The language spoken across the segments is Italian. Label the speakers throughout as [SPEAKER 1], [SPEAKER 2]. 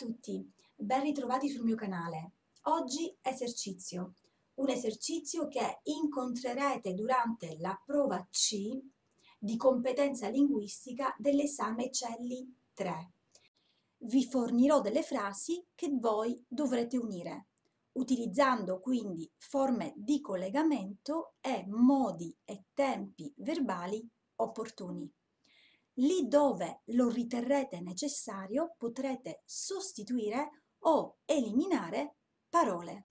[SPEAKER 1] tutti, ben ritrovati sul mio canale. Oggi esercizio, un esercizio che incontrerete durante la prova C di competenza linguistica dell'esame Celli 3. Vi fornirò delle frasi che voi dovrete unire, utilizzando quindi forme di collegamento e modi e tempi verbali opportuni lì dove lo riterrete necessario potrete sostituire o eliminare parole.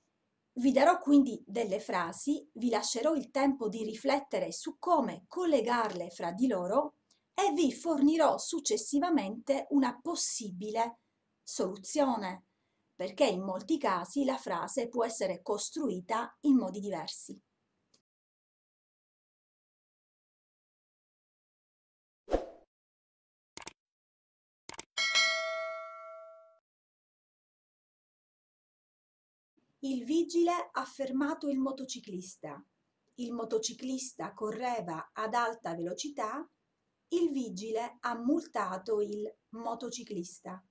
[SPEAKER 1] Vi darò quindi delle frasi, vi lascerò il tempo di riflettere su come collegarle fra di loro e vi fornirò successivamente una possibile soluzione, perché in molti casi la frase può essere costruita
[SPEAKER 2] in modi diversi. Il vigile ha
[SPEAKER 1] fermato il motociclista. Il motociclista correva ad alta
[SPEAKER 2] velocità. Il vigile ha multato il motociclista.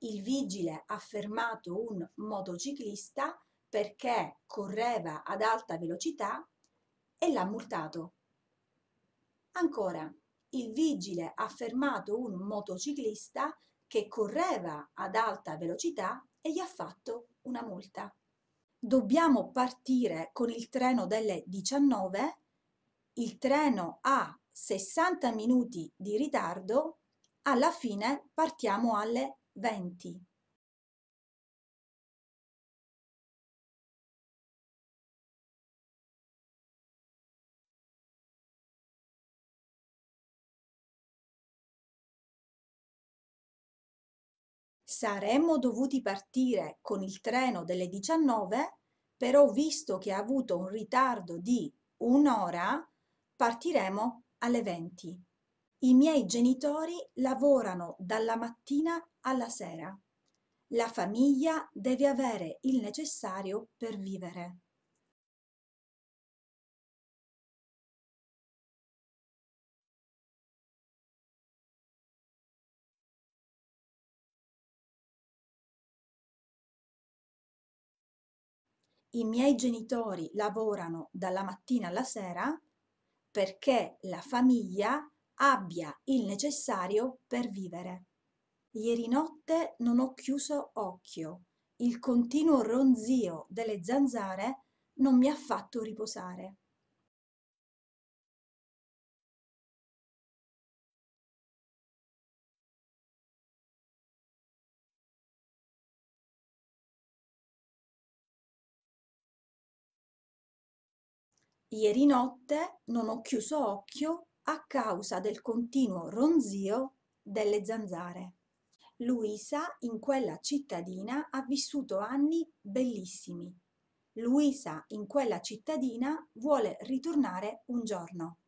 [SPEAKER 2] il vigile ha fermato un motociclista, perché
[SPEAKER 1] correva ad alta velocità e l'ha multato. Ancora, il vigile ha fermato un motociclista che correva ad alta velocità e gli ha fatto una multa. Dobbiamo partire con il treno delle 19, il treno ha
[SPEAKER 2] 60 minuti di ritardo, alla fine partiamo alle 20. Saremmo dovuti partire con il treno delle 19, però visto
[SPEAKER 1] che ha avuto un ritardo di un'ora, partiremo alle 20. I miei genitori lavorano dalla mattina alla sera.
[SPEAKER 2] La famiglia deve avere il necessario per vivere. i miei
[SPEAKER 1] genitori lavorano dalla mattina alla sera perché la famiglia abbia il necessario per vivere. Ieri notte non ho chiuso occhio. Il continuo ronzio delle zanzare
[SPEAKER 2] non mi ha fatto riposare. Ieri notte non ho chiuso occhio a
[SPEAKER 1] causa del continuo ronzio delle zanzare. Luisa in quella cittadina ha vissuto anni bellissimi. Luisa
[SPEAKER 2] in quella cittadina vuole ritornare un giorno.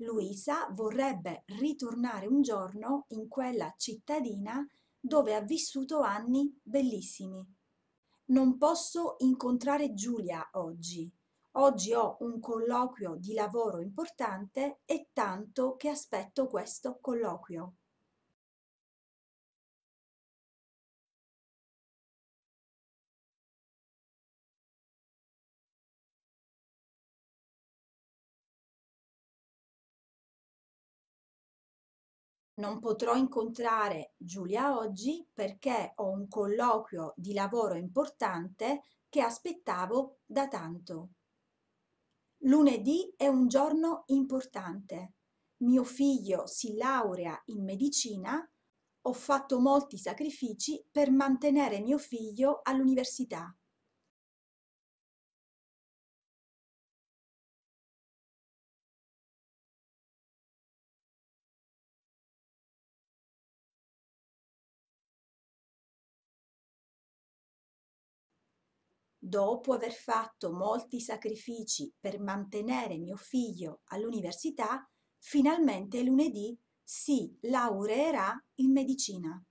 [SPEAKER 2] Luisa
[SPEAKER 1] vorrebbe ritornare un giorno in quella cittadina dove ha vissuto anni bellissimi. Non posso incontrare Giulia oggi. Oggi ho un colloquio di lavoro importante e tanto che
[SPEAKER 2] aspetto questo colloquio. non potrò incontrare Giulia oggi perché ho
[SPEAKER 1] un colloquio di lavoro importante che aspettavo da tanto. Lunedì è un giorno importante. Mio figlio si laurea in medicina. Ho fatto molti sacrifici per
[SPEAKER 2] mantenere mio figlio all'università. dopo aver fatto molti
[SPEAKER 1] sacrifici per mantenere mio figlio all'università, finalmente lunedì si laureerà in medicina.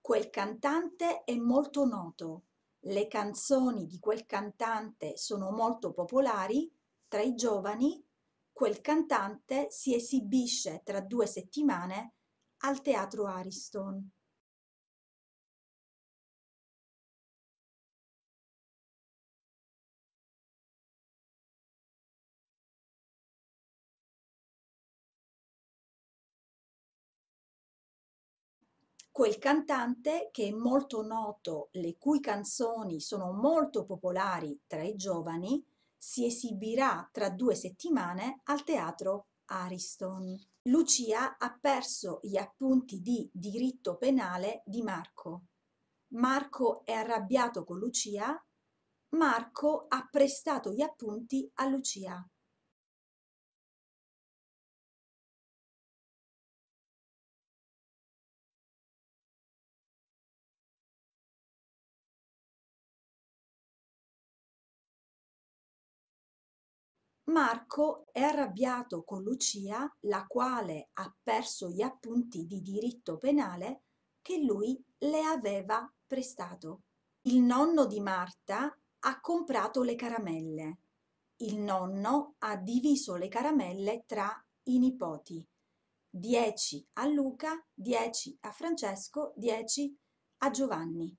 [SPEAKER 1] Quel cantante è molto noto, le canzoni di quel cantante sono molto popolari tra i giovani, quel cantante si
[SPEAKER 2] esibisce tra due settimane al teatro Ariston. quel cantante
[SPEAKER 1] che è molto noto, le cui canzoni sono molto popolari tra i giovani, si esibirà tra due settimane al teatro Ariston. Lucia ha perso gli appunti di diritto penale di Marco. Marco è arrabbiato con Lucia. Marco ha
[SPEAKER 2] prestato gli appunti a Lucia. Marco è arrabbiato con Lucia,
[SPEAKER 1] la quale ha perso gli appunti di diritto penale che lui le aveva prestato. Il nonno di Marta ha comprato le caramelle. Il nonno ha diviso le caramelle tra i nipoti. 10 a Luca, 10 a Francesco, 10
[SPEAKER 2] a Giovanni.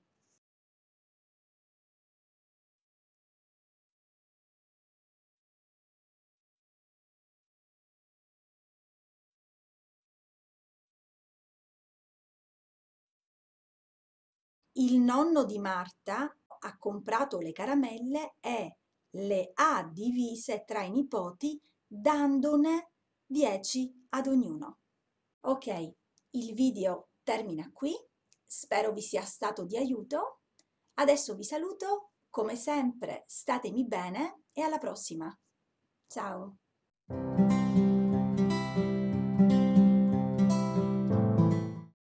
[SPEAKER 2] il nonno di Marta ha comprato le caramelle e
[SPEAKER 1] le ha divise tra i nipoti dandone 10 ad ognuno. Ok, il video termina qui, spero vi sia stato di aiuto. Adesso vi saluto, come sempre statemi bene e alla prossima. Ciao!